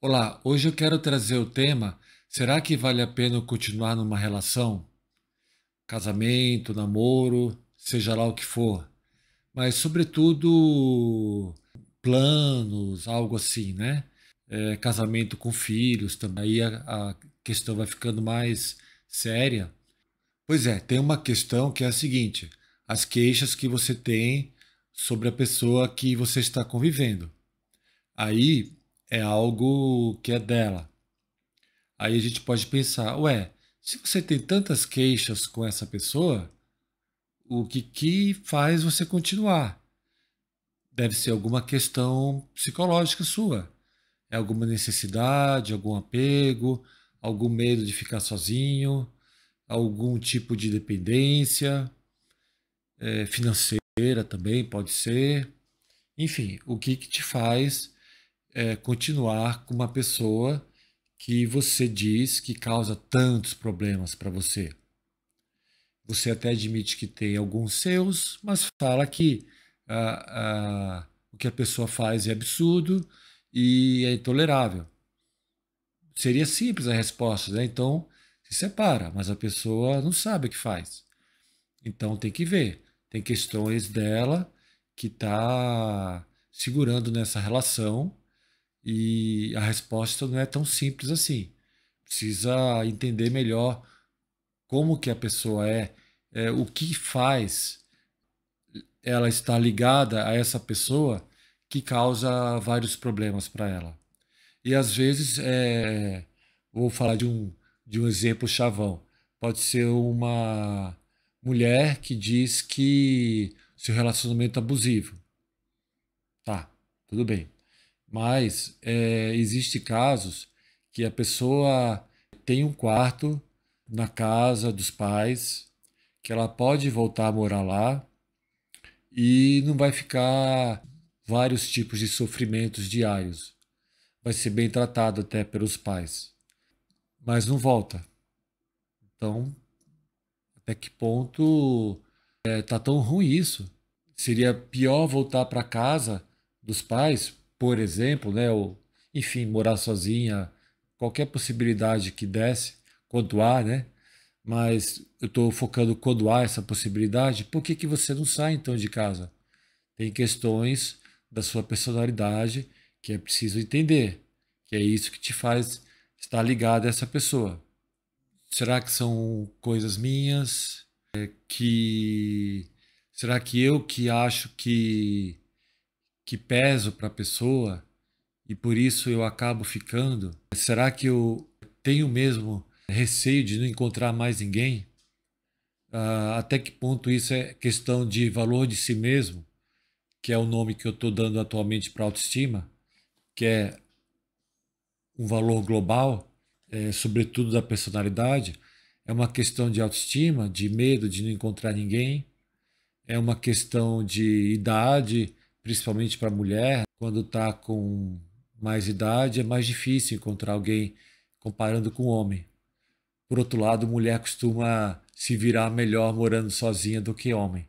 Olá, hoje eu quero trazer o tema: será que vale a pena continuar numa relação? Casamento, namoro, seja lá o que for. Mas, sobretudo, planos, algo assim, né? É, casamento com filhos, também. aí a, a questão vai ficando mais séria. Pois é, tem uma questão que é a seguinte: as queixas que você tem sobre a pessoa que você está convivendo. Aí é algo que é dela. Aí a gente pode pensar, ué, se você tem tantas queixas com essa pessoa, o que, que faz você continuar? Deve ser alguma questão psicológica sua. É alguma necessidade, algum apego, algum medo de ficar sozinho, algum tipo de dependência é, financeira também pode ser. Enfim, o que, que te faz é, continuar com uma pessoa que você diz que causa tantos problemas para você. Você até admite que tem alguns seus, mas fala que ah, ah, o que a pessoa faz é absurdo e é intolerável. Seria simples a resposta, né? Então se separa, mas a pessoa não sabe o que faz. Então tem que ver. Tem questões dela que está segurando nessa relação e a resposta não é tão simples assim. Precisa entender melhor como que a pessoa é, é o que faz ela estar ligada a essa pessoa que causa vários problemas para ela. E às vezes, é, vou falar de um, de um exemplo chavão. Pode ser uma mulher que diz que seu relacionamento é abusivo. Tá, tudo bem. Mas é, existe casos que a pessoa tem um quarto na casa dos pais, que ela pode voltar a morar lá e não vai ficar vários tipos de sofrimentos diários. Vai ser bem tratado até pelos pais, mas não volta. Então, até que ponto é, tá tão ruim isso? Seria pior voltar para casa dos pais por exemplo, né, ou, enfim, morar sozinha, qualquer possibilidade que desse, quanto há, né? Mas eu estou focando quando há essa possibilidade, por que, que você não sai então de casa? Tem questões da sua personalidade que é preciso entender, que é isso que te faz estar ligado a essa pessoa. Será que são coisas minhas? É, que será que eu que acho que que peso para a pessoa e por isso eu acabo ficando? Será que eu tenho mesmo receio de não encontrar mais ninguém? Uh, até que ponto isso é questão de valor de si mesmo, que é o nome que eu estou dando atualmente para autoestima, que é um valor global, é, sobretudo da personalidade? É uma questão de autoestima, de medo de não encontrar ninguém? É uma questão de idade? principalmente para a mulher, quando está com mais idade, é mais difícil encontrar alguém comparando com homem. Por outro lado, mulher costuma se virar melhor morando sozinha do que homem.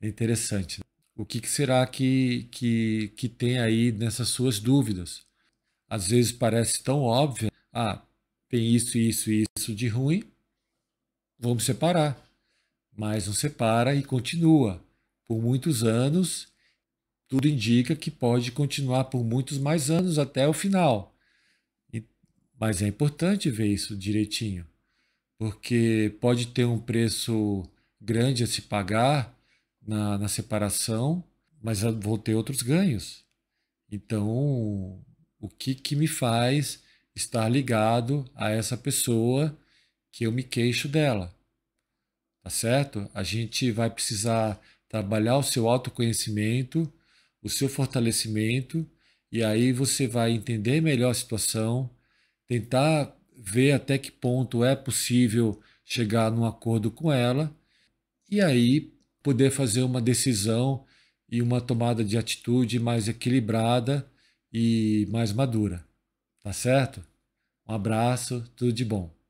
É interessante. Né? O que, que será que, que, que tem aí nessas suas dúvidas? Às vezes parece tão óbvio. Ah, tem isso, isso e isso de ruim. Vamos separar. Mas não separa e continua. Por muitos anos tudo indica que pode continuar por muitos mais anos até o final. E, mas é importante ver isso direitinho, porque pode ter um preço grande a se pagar na, na separação, mas vou ter outros ganhos. Então, o que, que me faz estar ligado a essa pessoa que eu me queixo dela? Tá certo? A gente vai precisar trabalhar o seu autoconhecimento o seu fortalecimento e aí você vai entender melhor a situação, tentar ver até que ponto é possível chegar num acordo com ela e aí poder fazer uma decisão e uma tomada de atitude mais equilibrada e mais madura. Tá certo? Um abraço, tudo de bom.